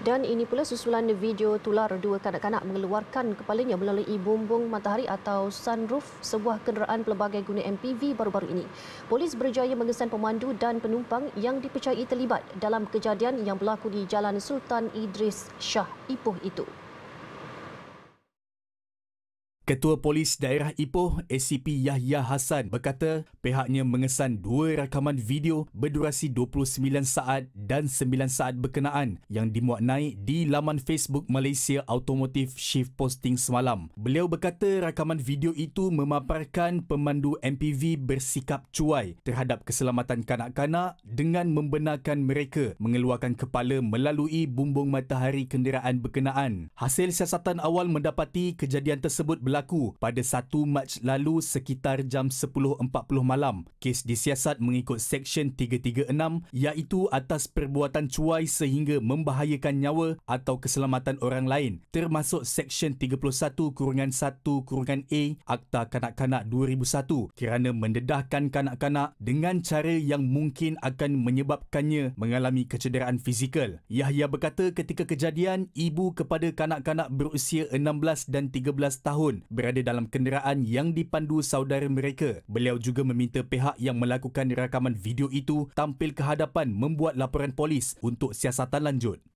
Dan ini pula susulan video tular dua kanak-kanak mengeluarkan kepalanya melalui bumbung matahari atau sunroof sebuah kenderaan pelbagai guna MPV baru-baru ini. Polis berjaya mengesan pemandu dan penumpang yang dipercayai terlibat dalam kejadian yang berlaku di Jalan Sultan Idris Shah Ipoh itu. Ketua Polis Daerah Ipoh, ACP Yahya Hassan berkata pihaknya mengesan dua rakaman video berdurasi 29 saat dan 9 saat berkenaan yang dimuat naik di laman Facebook Malaysia Automotive Shift Posting semalam. Beliau berkata rakaman video itu memaparkan pemandu MPV bersikap cuai terhadap keselamatan kanak-kanak dengan membenarkan mereka mengeluarkan kepala melalui bumbung matahari kenderaan berkenaan. Hasil siasatan awal mendapati kejadian tersebut berlaku berlaku pada 1 Mac lalu sekitar jam 10.40 malam. Kes disiasat mengikut Seksyen 336 iaitu atas perbuatan cuai sehingga membahayakan nyawa atau keselamatan orang lain termasuk Seksyen 31-1-A Akta Kanak-Kanak 2001 kerana mendedahkan kanak-kanak dengan cara yang mungkin akan menyebabkannya mengalami kecederaan fizikal. Yahya berkata ketika kejadian, ibu kepada kanak-kanak berusia 16 dan 13 tahun berada dalam kenderaan yang dipandu saudara mereka. Beliau juga meminta pihak yang melakukan rakaman video itu tampil ke hadapan membuat laporan polis untuk siasatan lanjut.